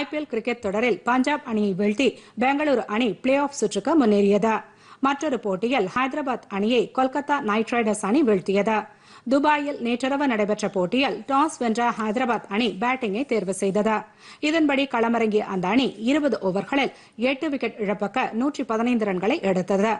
IPL cricket தொடரில் பஞ்சாப் அணியை வீழ்த்தி பெங்களூரு அணி பிளே ஆஃப் சுற்றுக்கு முன்னேறியது மற்றொரு போட்டியில் ஹைதராபாத் அணியை கொல்கத்தா நைட் ரைடர்ஸ் அணி வீழ்த்தியது துபாயில் நேற்றிரவு நடைபெற்ற போட்டியில் டாஸ் வென்ற ஹைதராபாத் அணி பேட்டிங்கை தேர்வு செய்தது இதன்படி களமிறங்கிய அந்த அணி இருபது ஓவர்களில் எட்டு விக்கெட் இழப்பக்க நூற்றி பதினைந்து ரன்களை எடுத்தது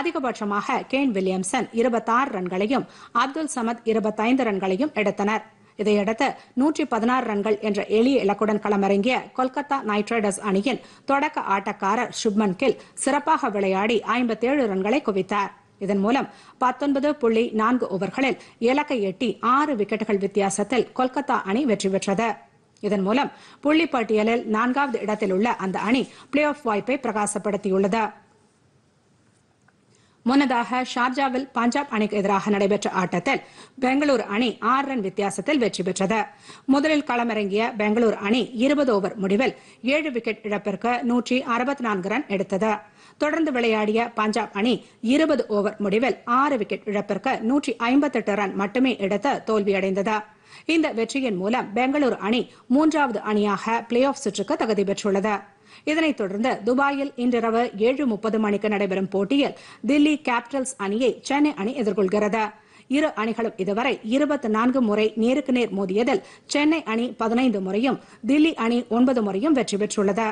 அதிகபட்சமாக கேன் வில்லியம்சன் இருபத்தாறு ரன்களையும் அப்துல் சமத் இருபத்தைந்து ரன்களையும் எடுத்தனா் இதையடுத்து நூற்றி பதினாறு ரன்கள் என்ற எளிய இலக்குடன் களமிறங்கிய கொல்கத்தா நைட் ரைடர்ஸ் அணியின் தொடக்க ஆட்டக்காரர் சுப்மன் கில் சிறப்பாக விளையாடி ஐம்பத்தேழு ரன்களை குவித்தார் இதன் மூலம் பத்தொன்பது புள்ளி நான்கு ஓவர்களில் இலக்கை எட்டி ஆறு விக்கெட்டுகள் வித்தியாசத்தில் கொல்கத்தா அணி வெற்றி பெற்றது இதன் மூலம் புள்ளி பட்டியலில் நான்காவது இடத்தில் உள்ள அந்த அணி பிளே ஆஃப் வாய்ப்பை பிரகாசப்படுத்தியுள்ளது முன்னதாக ஷார்ஜாவில் பஞ்சாப் அணிக்கு எதிராக நடைபெற்ற ஆட்டத்தில் பெங்களூரு அணி ஆறு ரன் வித்தியாசத்தில் வெற்றி பெற்றது முதலில் களமிறங்கிய பெங்களூரு அணி இருபது ஓவர் முடிவில் ஏழு விக்கெட் இழப்பிற்கு நூற்றி அறுபத்தி நான்கு ரன் எடுத்தது தொடர்ந்து விளையாடிய பஞ்சாப் அணி இருபது ஓவர் முடிவில் ஆறு விக்கெட் இழப்பிற்கு நூற்றி ஐம்பத்தெட்டு ரன் மட்டுமே எடுத்து தோல்வியடைந்தது இந்த வெற்றியின் மூலம் பெங்களூரு அணி மூன்றாவது அணியாக பிளே ஆஃப் சுற்றுக்கு தகுதி பெற்றுள்ளது இதனைத் தொடர்ந்து துபாயில் இன்றிரவு ஏழு முப்பது மணிக்கு நடைபெறும் போட்டியில் தில்லி கேபிட்டல்ஸ் அணியை சென்னை அணி எதிர்கொள்கிறது இரு அணிகளும் இதுவரை இருபத்தி நான்கு முறை நேருக்கு நேர் மோதியதில் சென்னை அணி பதினைந்து முறையும் தில்லி அணி ஒன்பது முறையும் வெற்றி பெற்றுள்ளது